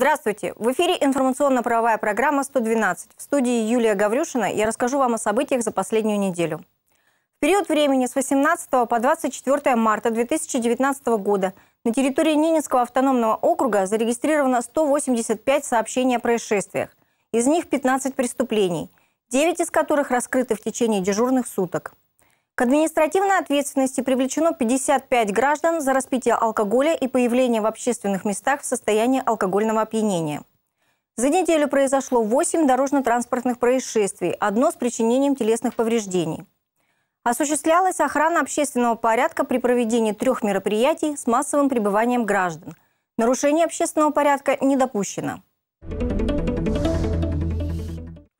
Здравствуйте! В эфире информационно-правовая программа «112». В студии Юлия Гаврюшина я расскажу вам о событиях за последнюю неделю. В период времени с 18 по 24 марта 2019 года на территории Ненецкого автономного округа зарегистрировано 185 сообщений о происшествиях. Из них 15 преступлений, 9 из которых раскрыты в течение дежурных суток. К административной ответственности привлечено 55 граждан за распитие алкоголя и появление в общественных местах в состоянии алкогольного опьянения. За неделю произошло 8 дорожно-транспортных происшествий, одно с причинением телесных повреждений. Осуществлялась охрана общественного порядка при проведении трех мероприятий с массовым пребыванием граждан. Нарушение общественного порядка не допущено.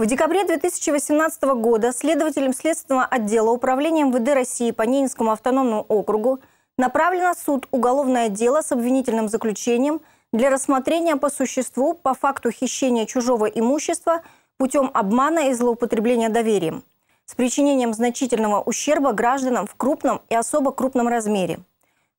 В декабре 2018 года следователем Следственного отдела Управления МВД России по Ненецкому автономному округу направлено в суд уголовное дело с обвинительным заключением для рассмотрения по существу по факту хищения чужого имущества путем обмана и злоупотребления доверием с причинением значительного ущерба гражданам в крупном и особо крупном размере.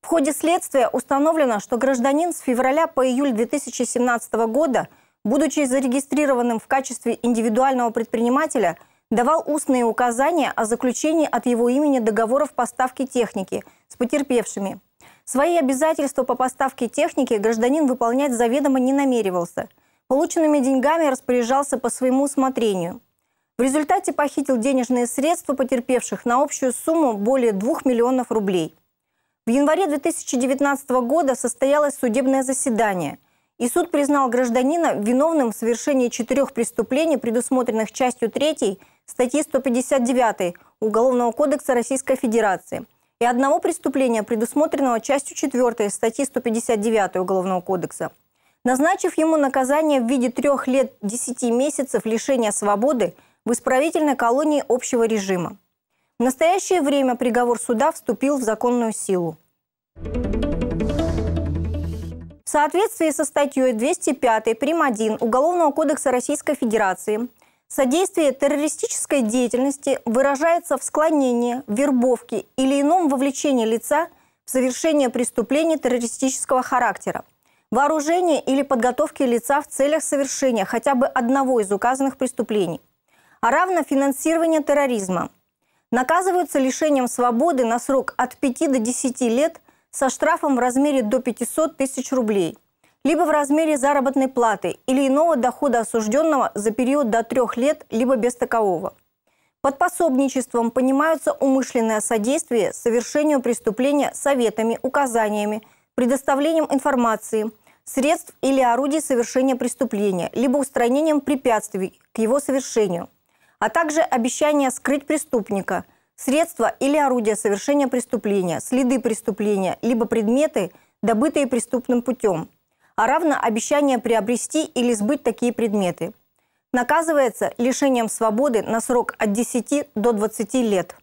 В ходе следствия установлено, что гражданин с февраля по июль 2017 года – будучи зарегистрированным в качестве индивидуального предпринимателя, давал устные указания о заключении от его имени договоров поставки техники с потерпевшими. Свои обязательства по поставке техники гражданин выполнять заведомо не намеревался. Полученными деньгами распоряжался по своему усмотрению. В результате похитил денежные средства потерпевших на общую сумму более 2 миллионов рублей. В январе 2019 года состоялось судебное заседание – и суд признал гражданина виновным в совершении четырех преступлений, предусмотренных частью 3 статьи 159 Уголовного кодекса Российской Федерации и одного преступления, предусмотренного частью 4 статьи 159 Уголовного кодекса. Назначив ему наказание в виде трех лет 10 месяцев лишения свободы в исправительной колонии общего режима. В настоящее время приговор суда вступил в законную силу. Thank you соответствии со статьей 205 прим. 1 Уголовного кодекса Российской Федерации Содействие террористической деятельности выражается в склонении, вербовке или ином вовлечении лица в совершение преступлений террористического характера, вооружении или подготовке лица в целях совершения хотя бы одного из указанных преступлений, а равно финансирование терроризма. Наказываются лишением свободы на срок от 5 до 10 лет – со штрафом в размере до 500 тысяч рублей, либо в размере заработной платы или иного дохода осужденного за период до трех лет, либо без такового. Под пособничеством понимаются умышленное содействие совершению преступления советами, указаниями, предоставлением информации – средств или орудий совершения преступления, либо устранением препятствий к его совершению, а также обещание скрыть преступника, средства или орудия совершения преступления, следы преступления, либо предметы, добытые преступным путем, а равно обещание приобрести или сбыть такие предметы. Наказывается лишением свободы на срок от 10 до 20 лет.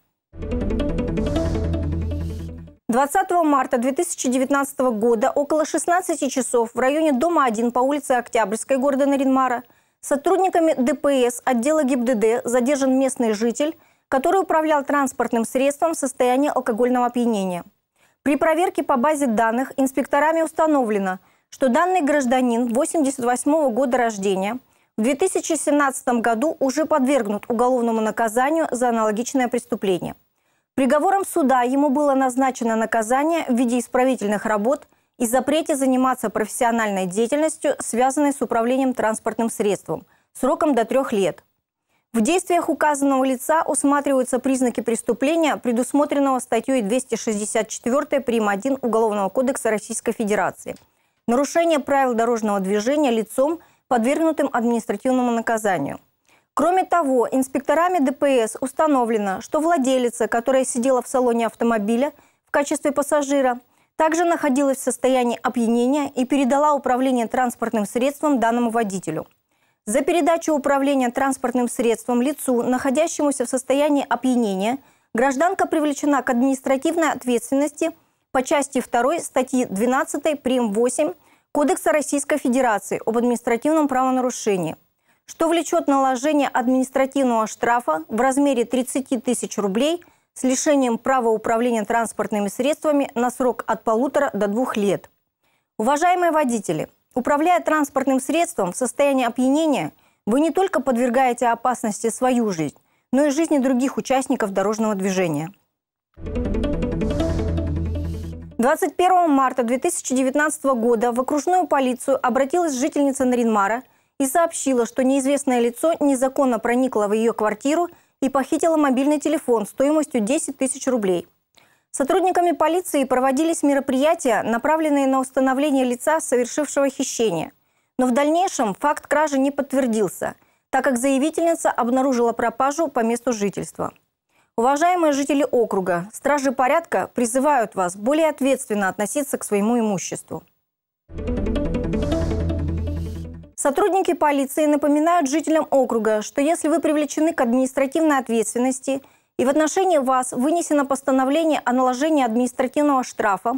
20 марта 2019 года около 16 часов в районе дома 1 по улице Октябрьской города Наринмара сотрудниками ДПС отдела ГИБДД задержан местный житель – который управлял транспортным средством в состоянии алкогольного опьянения. При проверке по базе данных инспекторами установлено, что данный гражданин 88 -го года рождения в 2017 году уже подвергнут уголовному наказанию за аналогичное преступление. Приговором суда ему было назначено наказание в виде исправительных работ и запрете заниматься профессиональной деятельностью, связанной с управлением транспортным средством, сроком до трех лет – в действиях указанного лица усматриваются признаки преступления, предусмотренного статьей 264 прим. 1 Уголовного кодекса Российской Федерации. Нарушение правил дорожного движения лицом, подвергнутым административному наказанию. Кроме того, инспекторами ДПС установлено, что владелица, которая сидела в салоне автомобиля в качестве пассажира, также находилась в состоянии опьянения и передала управление транспортным средством данному водителю – за передачу управления транспортным средством лицу, находящемуся в состоянии опьянения, гражданка привлечена к административной ответственности по части 2 статьи 12 прим. 8 Кодекса Российской Федерации об административном правонарушении, что влечет наложение административного штрафа в размере 30 тысяч рублей с лишением права управления транспортными средствами на срок от полутора до двух лет. Уважаемые водители – Управляя транспортным средством в состоянии опьянения, вы не только подвергаете опасности свою жизнь, но и жизни других участников дорожного движения. 21 марта 2019 года в окружную полицию обратилась жительница Наринмара и сообщила, что неизвестное лицо незаконно проникло в ее квартиру и похитило мобильный телефон стоимостью 10 тысяч рублей – Сотрудниками полиции проводились мероприятия, направленные на установление лица, совершившего хищение. Но в дальнейшем факт кражи не подтвердился, так как заявительница обнаружила пропажу по месту жительства. Уважаемые жители округа, стражи порядка призывают вас более ответственно относиться к своему имуществу. Сотрудники полиции напоминают жителям округа, что если вы привлечены к административной ответственности – и в отношении вас вынесено постановление о наложении административного штрафа,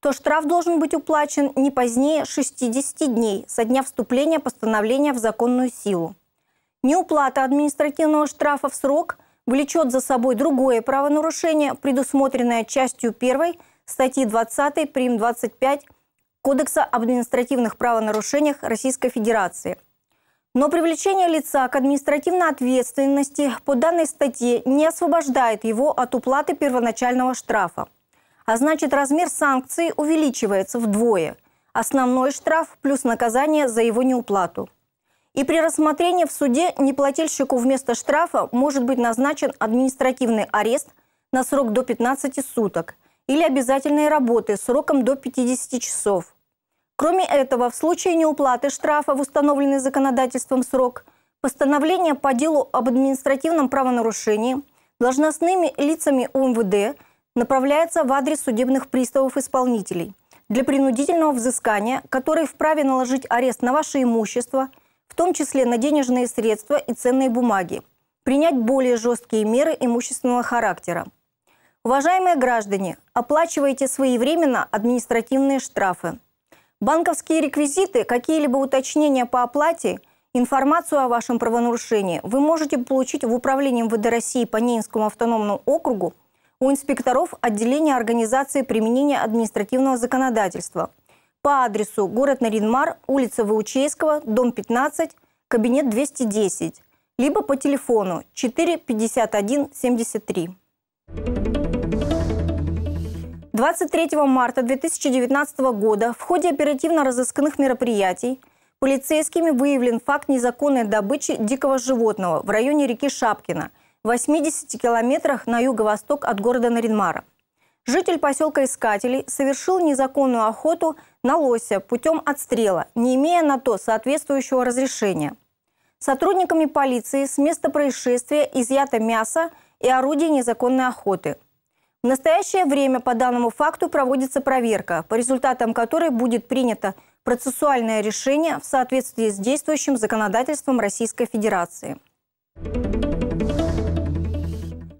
то штраф должен быть уплачен не позднее 60 дней со дня вступления постановления в законную силу. Неуплата административного штрафа в срок влечет за собой другое правонарушение, предусмотренное частью 1 статьи 20 прим. 25 Кодекса об административных правонарушениях Российской Федерации – но привлечение лица к административной ответственности по данной статье не освобождает его от уплаты первоначального штрафа. А значит, размер санкции увеличивается вдвое. Основной штраф плюс наказание за его неуплату. И при рассмотрении в суде неплательщику вместо штрафа может быть назначен административный арест на срок до 15 суток или обязательные работы сроком до 50 часов – Кроме этого, в случае неуплаты штрафа в установленный законодательством срок, постановление по делу об административном правонарушении должностными лицами УМВД направляется в адрес судебных приставов-исполнителей для принудительного взыскания, который вправе наложить арест на ваше имущество, в том числе на денежные средства и ценные бумаги, принять более жесткие меры имущественного характера. Уважаемые граждане, оплачивайте своевременно административные штрафы. Банковские реквизиты, какие-либо уточнения по оплате, информацию о вашем правонарушении вы можете получить в Управлении МВД России по Ненскому автономному округу у инспекторов отделения организации применения административного законодательства по адресу город Наринмар, улица Ваучейского, дом 15, кабинет 210, либо по телефону 451 73. 23 марта 2019 года в ходе оперативно-розыскных мероприятий полицейскими выявлен факт незаконной добычи дикого животного в районе реки Шапкина, в 80 километрах на юго-восток от города Наринмара. Житель поселка Искателей совершил незаконную охоту на лося путем отстрела, не имея на то соответствующего разрешения. Сотрудниками полиции с места происшествия изъято мясо и орудие незаконной охоты – в настоящее время по данному факту проводится проверка, по результатам которой будет принято процессуальное решение в соответствии с действующим законодательством Российской Федерации.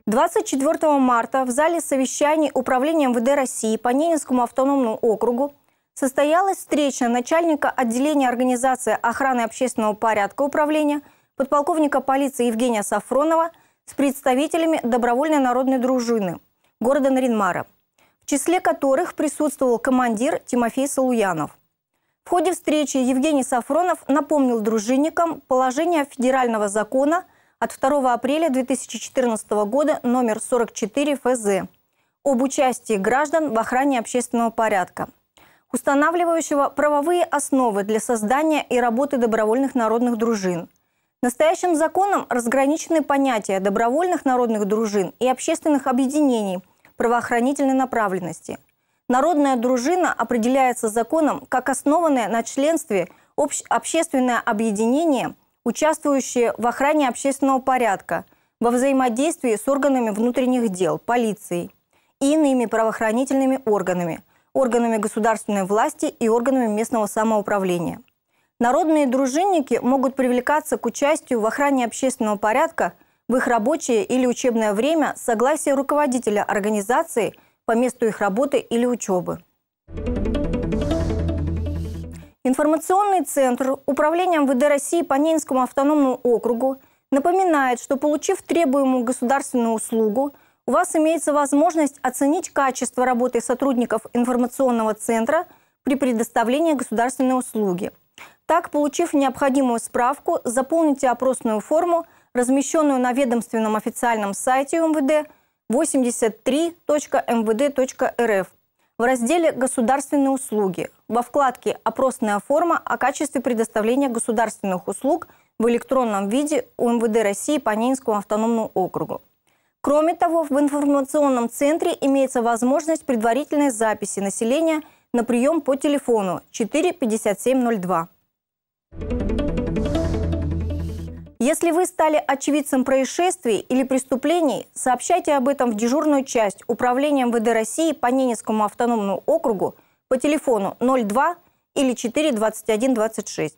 24 марта в зале совещаний Управления МВД России по Ненецкому автономному округу состоялась встреча начальника отделения организации охраны общественного порядка управления подполковника полиции Евгения Сафронова с представителями добровольной народной дружины – города Наринмара, в числе которых присутствовал командир Тимофей Салуянов. В ходе встречи Евгений Сафронов напомнил дружинникам положение федерального закона от 2 апреля 2014 года номер 44 ФЗ об участии граждан в охране общественного порядка, устанавливающего правовые основы для создания и работы добровольных народных дружин. Настоящим законом разграничены понятия добровольных народных дружин и общественных объединений – правоохранительной направленности. Народная дружина определяется законом как основанное на членстве общ- общественное объединение, участвующее в охране общественного порядка, во взаимодействии с органами внутренних дел, полицией и иными правоохранительными органами, органами государственной власти и органами местного самоуправления. Народные дружинники могут привлекаться к участию в охране общественного порядка в их рабочее или учебное время согласие руководителя организации по месту их работы или учебы. Информационный центр Управлением ВД России по Ненскому автономному округу напоминает, что получив требуемую государственную услугу, у вас имеется возможность оценить качество работы сотрудников информационного центра при предоставлении государственной услуги. Так, получив необходимую справку, заполните опросную форму – размещенную на ведомственном официальном сайте МВД 83.мвд.рф в разделе «Государственные услуги» во вкладке «Опросная форма о качестве предоставления государственных услуг» в электронном виде у МВД России по Ненскому автономному округу. Кроме того, в информационном центре имеется возможность предварительной записи населения на прием по телефону 45702. Если вы стали очевидцем происшествий или преступлений, сообщайте об этом в дежурную часть Управления МВД России по Ненецкому автономному округу по телефону 02 или 42126.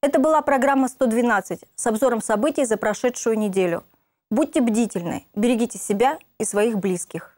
Это была программа 112 с обзором событий за прошедшую неделю. Будьте бдительны, берегите себя и своих близких.